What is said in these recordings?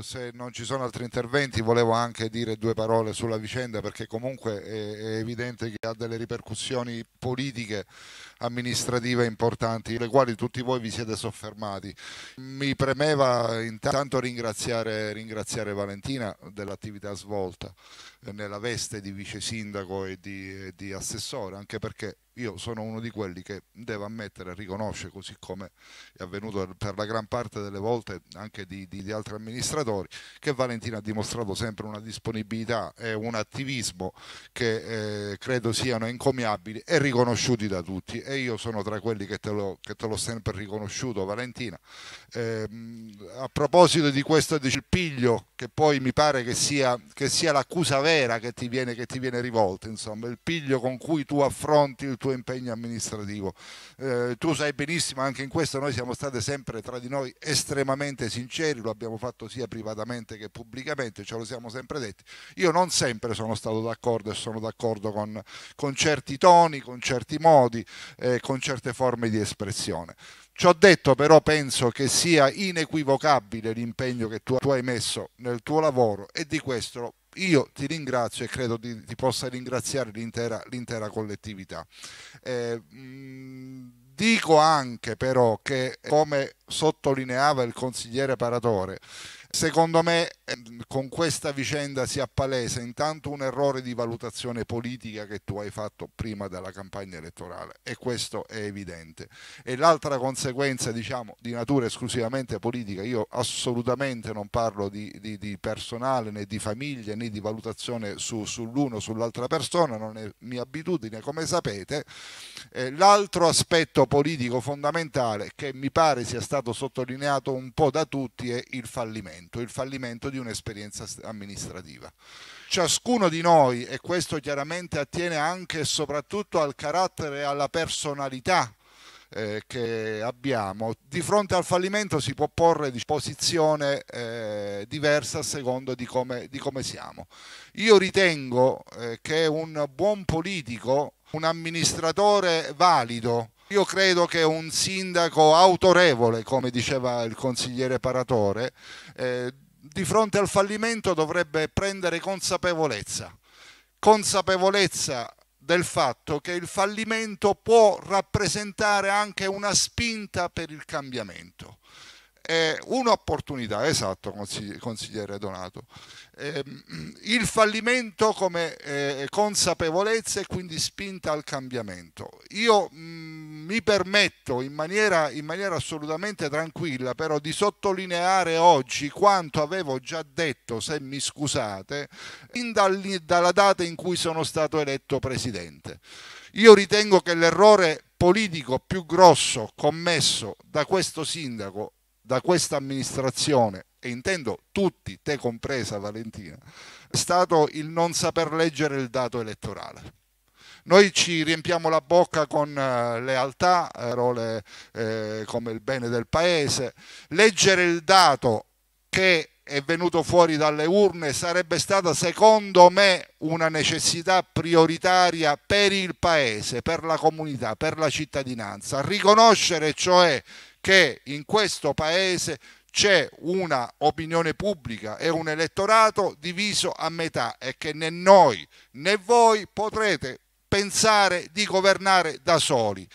se non ci sono altri interventi, volevo anche dire due parole sulla vicenda perché comunque è, è evidente che ha delle ripercussioni politiche, amministrative importanti, le quali tutti voi vi siete soffermati. Mi premeva intanto ringraziare, ringraziare Valentina dell'attività svolta eh, nella veste di vice sindaco e di, e di assessore, anche perché io sono uno di quelli che deve ammettere riconosce, così come è avvenuto per la gran parte delle volte anche di, di, di altre amministrazioni, amministratori, che Valentina ha dimostrato sempre una disponibilità e un attivismo che eh, credo siano encomiabili e riconosciuti da tutti. E io sono tra quelli che te l'ho sempre riconosciuto, Valentina. Eh, a proposito di questo discipiglio, che poi mi pare che sia, sia l'accusa vera che ti viene, che ti viene rivolta, insomma, il piglio con cui tu affronti il tuo impegno amministrativo. Eh, tu sai benissimo, anche in questo noi siamo state sempre tra di noi estremamente sinceri, lo abbiamo fatto sia privatamente che pubblicamente, ce lo siamo sempre detti. Io non sempre sono stato d'accordo e sono d'accordo con, con certi toni, con certi modi, eh, con certe forme di espressione. Ciò detto però penso che sia inequivocabile l'impegno che tu, hai messo nel tuo lavoro e di questo io ti ringrazio e credo di, ti possa ringraziare l'intera, l'intera collettività. Eh, dico anche però che come sottolineava il consigliere Paratore, secondo me eh, con questa vicenda si appalesa intanto un errore di valutazione politica che tu hai fatto prima della campagna elettorale e questo è evidente. E l'altra conseguenza, diciamo, di natura esclusivamente politica, io assolutamente non parlo di, di, di personale né di famiglia né di valutazione su, sull'uno o sull'altra persona, non è mia abitudine, come sapete. Eh, l'altro aspetto politico fondamentale che mi pare sia stato sottolineato un po' da tutti è il fallimento, il fallimento di un'esperienza dell'esperienza amministrativa. Ciascuno di noi, e questo chiaramente attiene anche e soprattutto al carattere e alla personalità eh, che abbiamo, di fronte al fallimento si può porre di posizione eh, diversa a seconda di come, di come, siamo. Io ritengo eh, che un buon politico, un amministratore valido, io credo che un sindaco autorevole, come diceva il consigliere Paratore, eh, di fronte al fallimento dovrebbe prendere consapevolezza, consapevolezza del fatto che il fallimento può rappresentare anche una spinta per il cambiamento è un'opportunità, esatto consigliere Donato. Ehm, il fallimento come eh, consapevolezza e quindi spinta al cambiamento. Io mm, mi permetto in maniera, in maniera assolutamente tranquilla però di sottolineare oggi quanto avevo già detto, se mi scusate, fin dalla data in cui sono stato eletto presidente. Io ritengo che l'errore politico più grosso commesso da questo sindaco da questa amministrazione, e intendo tutti, te compresa Valentina, è stato il non saper leggere il dato elettorale. Noi ci riempiamo la bocca con eh, lealtà, parole eh, come il bene del paese, leggere il dato che è venuto fuori dalle urne sarebbe stata secondo me una necessità prioritaria per il Paese, per la comunità, per la cittadinanza. Riconoscere cioè che in questo Paese c'è una opinione pubblica e un elettorato diviso a metà e che né noi né voi potrete pensare di governare da soli.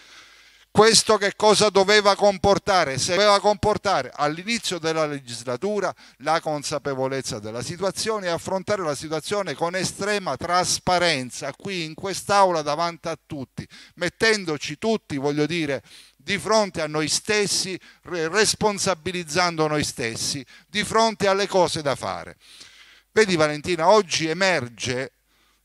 Questo che cosa doveva comportare? Se doveva comportare all'inizio della legislatura la consapevolezza della situazione e affrontare la situazione con estrema trasparenza qui in quest'aula davanti a tutti, mettendoci tutti, voglio dire, di fronte a noi stessi, responsabilizzando noi stessi, di fronte alle cose da fare. Vedi Valentina, oggi emerge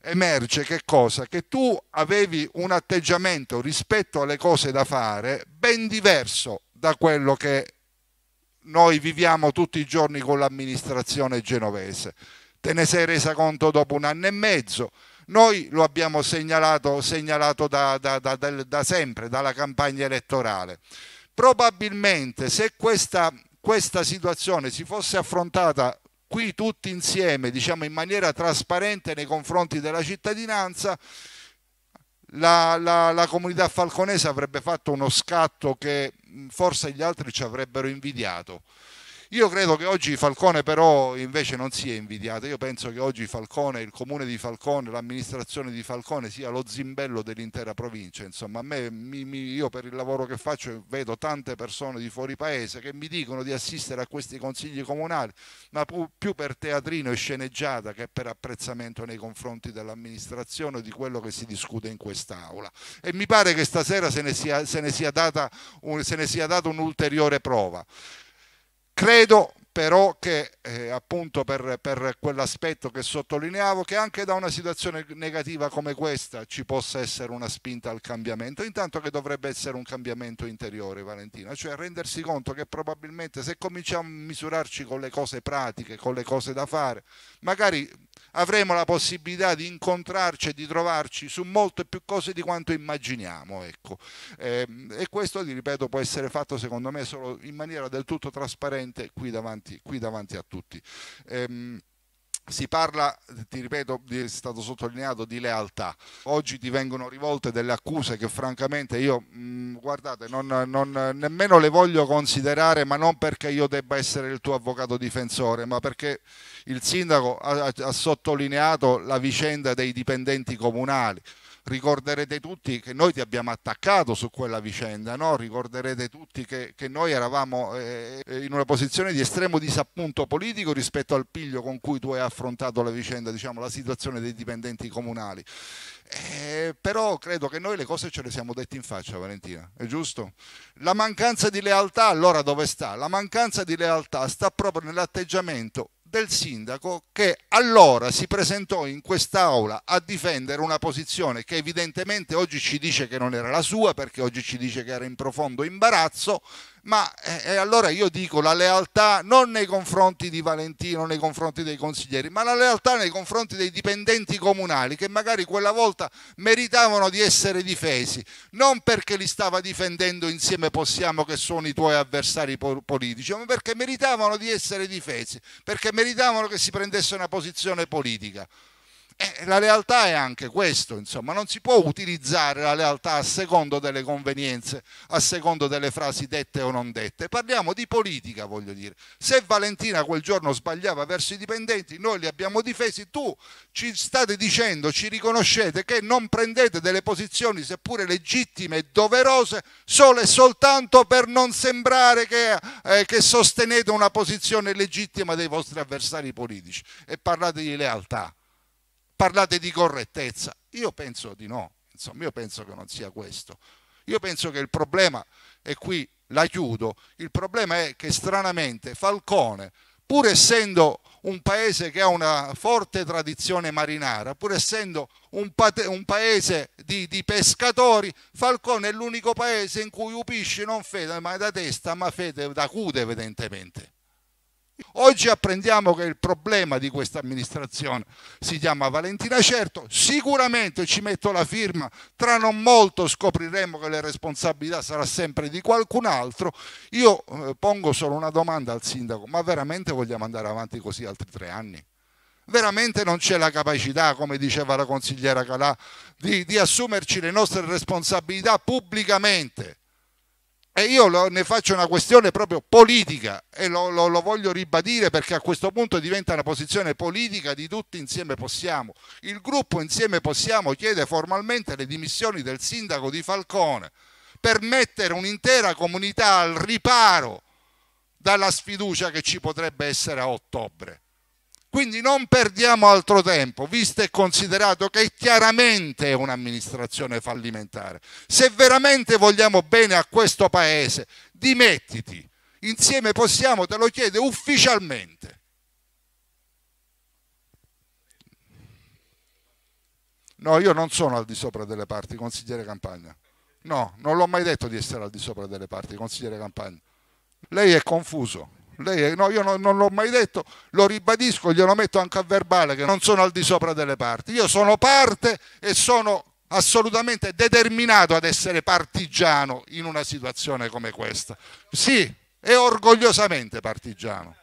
emerge che cosa? Che tu avevi un atteggiamento rispetto alle cose da fare ben diverso da quello che noi viviamo tutti i giorni con l'amministrazione genovese. Te ne sei resa conto dopo un anno e mezzo. Noi lo abbiamo segnalato, segnalato da, da, da, da, sempre, dalla campagna elettorale. Probabilmente se questa, questa situazione si fosse affrontata qui tutti insieme, diciamo in maniera trasparente nei confronti della cittadinanza, la, la, la, comunità falconese avrebbe fatto uno scatto che forse gli altri ci avrebbero invidiato. Io credo che oggi Falcone però invece non sia invidiato, io penso che oggi Falcone, il comune di Falcone, l'amministrazione di Falcone sia lo zimbello dell'intera provincia, insomma a me, mi, mi, io per il lavoro che faccio vedo tante persone di fuori paese che mi dicono di assistere a questi consigli comunali, ma più per teatrino e sceneggiata che per apprezzamento nei confronti dell'amministrazione o di quello che si discute in quest'aula e mi pare che stasera se ne sia, se ne sia data, un, se ne sia data un'ulteriore prova. Credo però che eh, appunto per, per quell'aspetto che sottolineavo, che anche da una situazione negativa come questa ci possa essere una spinta al cambiamento, intanto che dovrebbe essere un cambiamento interiore Valentina, cioè rendersi conto che probabilmente se cominciamo a misurarci con le cose pratiche, con le cose da fare, magari avremo la possibilità di incontrarci e di trovarci su molte più cose di quanto immaginiamo. Ecco. Ehm, e questo, ti ripeto, può essere fatto secondo me solo in maniera del tutto trasparente qui davanti, qui davanti a tutti. Eh, si parla, ti ripeto, è stato sottolineato di lealtà. Oggi ti vengono rivolte delle accuse che francamente io, mh, mm, guardate, non, non, nemmeno le voglio considerare, ma non perché io debba essere il tuo avvocato difensore, ma perché il sindaco ha, ha sottolineato la vicenda dei dipendenti comunali ricorderete tutti che noi ti abbiamo attaccato su quella vicenda, no? ricorderete tutti che, che noi eravamo eh, in una posizione di estremo disappunto politico rispetto al piglio con cui tu hai affrontato la vicenda, diciamo, la situazione dei dipendenti comunali. Eh, però credo che noi le cose ce le siamo dette in faccia, Valentina, è giusto? La mancanza di lealtà allora dove sta? La mancanza di lealtà sta proprio nell'atteggiamento del sindaco che allora si presentò in quest'aula a difendere una posizione che evidentemente oggi ci dice che non era la sua perché oggi ci dice che era in profondo imbarazzo, ma eh, allora io dico la lealtà non nei confronti di Valentino, nei confronti dei consiglieri, ma la lealtà nei confronti dei dipendenti comunali che magari quella volta meritavano di essere difesi, non perché li stava difendendo insieme possiamo che sono i tuoi avversari politici, ma perché meritavano di essere difesi, perché meritavano che si prendesse una posizione politica. E eh, la lealtà è anche questo, insomma, non si può utilizzare la lealtà a secondo delle convenienze, a secondo delle frasi dette o non dette. Parliamo di politica, voglio dire. Se Valentina quel giorno sbagliava verso i dipendenti, noi li abbiamo difesi, tu ci state dicendo, ci riconoscete che non prendete delle posizioni seppure legittime e doverose solo e soltanto per non sembrare che, eh, che sostenete una posizione legittima dei vostri avversari politici e parlate di lealtà parlate di correttezza. Io penso di no, insomma, io penso che non sia questo. Io penso che il problema, e qui la chiudo, il problema è che stranamente Falcone, pur essendo un paese che ha una forte tradizione marinara, pur essendo un, un paese di, di, pescatori, Falcone è l'unico paese in cui Upisci non fede mai da testa, ma fede da cude evidentemente. Oggi apprendiamo che il problema di questa amministrazione si chiama Valentina Certo, sicuramente ci metto la firma, tra non molto scopriremo che le responsabilità sarà sempre di qualcun altro. Io eh, pongo solo una domanda al sindaco, ma veramente vogliamo andare avanti così altri tre anni? veramente non c'è la capacità, come diceva la consigliera Calà, di, di, assumerci le nostre responsabilità pubblicamente e io lo, ne faccio una questione proprio politica e lo, lo, lo, voglio ribadire perché a questo punto diventa una posizione politica di tutti insieme possiamo. Il gruppo insieme possiamo chiede formalmente le dimissioni del sindaco di Falcone per mettere un'intera comunità al riparo dalla sfiducia che ci potrebbe essere a ottobre. Quindi non perdiamo altro tempo, visto e considerato che chiaramente è un'amministrazione fallimentare. Se veramente vogliamo bene a questo Paese, dimettiti. Insieme possiamo, te lo chiede ufficialmente. No, io non sono al di sopra delle parti, consigliere Campagna. No, non l'ho mai detto di essere al di sopra delle parti, consigliere Campagna. Lei è confuso. Lei, no, io no, non l'ho mai detto, lo ribadisco, glielo metto anche a verbale che non sono al di sopra delle parti. Io sono parte e sono assolutamente determinato ad essere partigiano in una situazione come questa. Sì, e orgogliosamente partigiano.